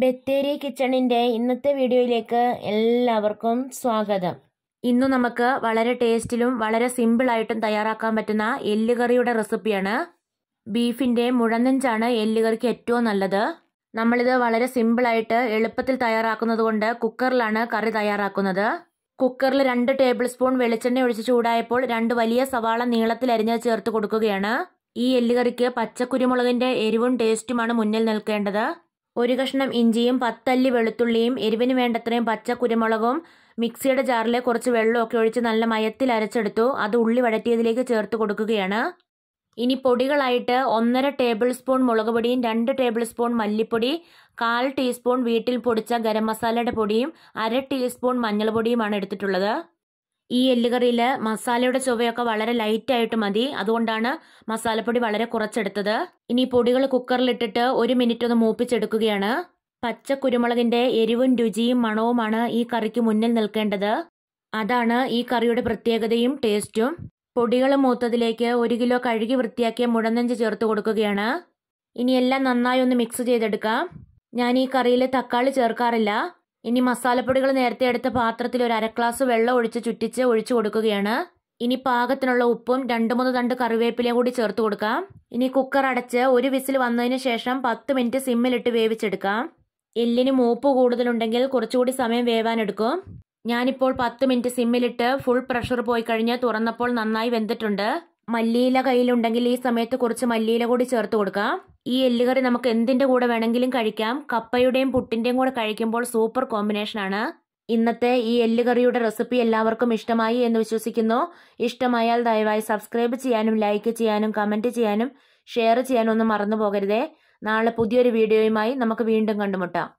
ബത്തേരി കിച്ചണിൻ്റെ ഇന്നത്തെ വീഡിയോയിലേക്ക് എല്ലാവർക്കും സ്വാഗതം ഇന്ന് നമുക്ക് വളരെ ടേസ്റ്റിലും വളരെ സിമ്പിളായിട്ടും തയ്യാറാക്കാൻ പറ്റുന്ന എല്ലുകറിയുടെ റെസിപ്പിയാണ് ബീഫിൻ്റെ മുഴനെഞ്ചാണ് എല്ലുകറിക്ക് ഏറ്റവും നല്ലത് നമ്മളിത് വളരെ സിമ്പിളായിട്ട് എളുപ്പത്തിൽ തയ്യാറാക്കുന്നത് കൊണ്ട് കുക്കറിലാണ് കറി തയ്യാറാക്കുന്നത് കുക്കറിൽ രണ്ട് ടേബിൾ സ്പൂൺ വെളിച്ചെണ്ണ ഒഴിച്ച് ചൂടായപ്പോൾ രണ്ട് വലിയ സവാള നീളത്തിൽ അരിഞ്ഞ് ചേർത്ത് കൊടുക്കുകയാണ് ഈ എല്ലുകറിക്ക് പച്ചക്കുരുമുളകിൻ്റെ എരിവും ടേസ്റ്റുമാണ് മുന്നിൽ നിൽക്കേണ്ടത് ഒരു കഷ്ണം ഇഞ്ചിയും പത്തല്ലി വെളുത്തുള്ളിയും എരിവിന് വേണ്ടത്രയും പച്ച കുരുമുളകും മിക്സിയുടെ ജാറിൽ കുറച്ച് വെള്ളമൊക്കെ ഒഴിച്ച് നല്ല മയത്തിൽ അരച്ചെടുത്തു അത് ഉള്ളി വഴറ്റിയതിലേക്ക് ചേർത്ത് കൊടുക്കുകയാണ് ഇനി പൊടികളായിട്ട് ഒന്നര ടേബിൾ സ്പൂൺ മുളക് പൊടിയും രണ്ട് ടേബിൾ സ്പൂൺ മല്ലിപ്പൊടി കാൽ ടീസ്പൂൺ വീട്ടിൽ പൊടിച്ച ഗരം മസാലയുടെ പൊടിയും അര ടീസ്പൂൺ മഞ്ഞൾപ്പൊടിയുമാണ് എടുത്തിട്ടുള്ളത് ഈ എല്ലുകറിയിൽ മസാലയുടെ ചുവയൊക്കെ വളരെ ലൈറ്റ് ആയിട്ട് മതി അതുകൊണ്ടാണ് മസാലപ്പൊടി വളരെ കുറച്ചെടുത്തത് ഇനി പൊടികൾ കുക്കറിലിട്ടിട്ട് ഒരു മിനിറ്റ് ഒന്ന് മൂപ്പിച്ചെടുക്കുകയാണ് പച്ച കുരുമുളകിന്റെ എരിവും രുചിയും മണവുമാണ് ഈ കറിക്ക് മുന്നിൽ നിൽക്കേണ്ടത് അതാണ് ഈ കറിയുടെ പ്രത്യേകതയും ടേസ്റ്റും പൊടികൾ മൂത്തതിലേക്ക് ഒരു കിലോ കഴുകി വൃത്തിയാക്കിയ മുഴനെഞ്ച് ചേർത്ത് കൊടുക്കുകയാണ് ഇനി എല്ലാം നന്നായി ഒന്ന് മിക്സ് ചെയ്തെടുക്കാം ഞാൻ ഈ കറിയിൽ തക്കാളി ചേർക്കാറില്ല ഇനി മസാലപ്പൊടികൾ നേരത്തെ എടുത്ത പാത്രത്തിൽ ഒരു അര ഗ്ലാസ് വെള്ളം ഒഴിച്ച് ചുറ്റിച്ച് ഒഴിച്ചു കൊടുക്കുകയാണ് ഇനി പാകത്തിനുള്ള ഉപ്പും രണ്ട് മൂന്ന് തണ്ട് കറിവേപ്പിലയും കൂടി ചേർത്ത് കൊടുക്കാം ഇനി കുക്കർ അടച്ച് ഒരു വിസിൽ വന്നതിന് ശേഷം പത്ത് മിനിറ്റ് സിമ്മിലിട്ട് വേവിച്ചെടുക്കാം എല്ലിന് മൂപ്പ് കൂടുതലുണ്ടെങ്കിൽ കുറച്ചുകൂടി സമയം വേവാനെടുക്കും ഞാനിപ്പോൾ പത്ത് മിനിറ്റ് സിമ്മിലിട്ട് ഫുൾ പ്രഷർ പോയി കഴിഞ്ഞ് തുറന്നപ്പോൾ നന്നായി വെന്തിട്ടുണ്ട് മല്ലിയില കയ്യിലുണ്ടെങ്കിൽ ഈ സമയത്ത് കുറച്ച് മല്ലിയില കൂടി ചേർത്ത് കൊടുക്കാം ഈ എല്ലുകറി നമുക്ക് എന്തിന്റെ കൂടെ വേണമെങ്കിലും കഴിക്കാം കപ്പയുടെയും പുട്ടിന്റെയും കൂടെ കഴിക്കുമ്പോൾ സൂപ്പർ കോമ്പിനേഷൻ ആണ് ഇന്നത്തെ ഈ എല്ലുകറിയുടെ റെസിപ്പി എല്ലാവർക്കും ഇഷ്ടമായി എന്ന് വിശ്വസിക്കുന്നു ഇഷ്ടമായാൽ ദയവായി സബ്സ്ക്രൈബ് ചെയ്യാനും ലൈക്ക് ചെയ്യാനും കമന്റ് ചെയ്യാനും ഷെയർ ചെയ്യാനും ഒന്നും മറന്നു പോകരുതേ നാളെ പുതിയൊരു വീഡിയോയുമായി നമുക്ക് വീണ്ടും കണ്ടുമുട്ടാം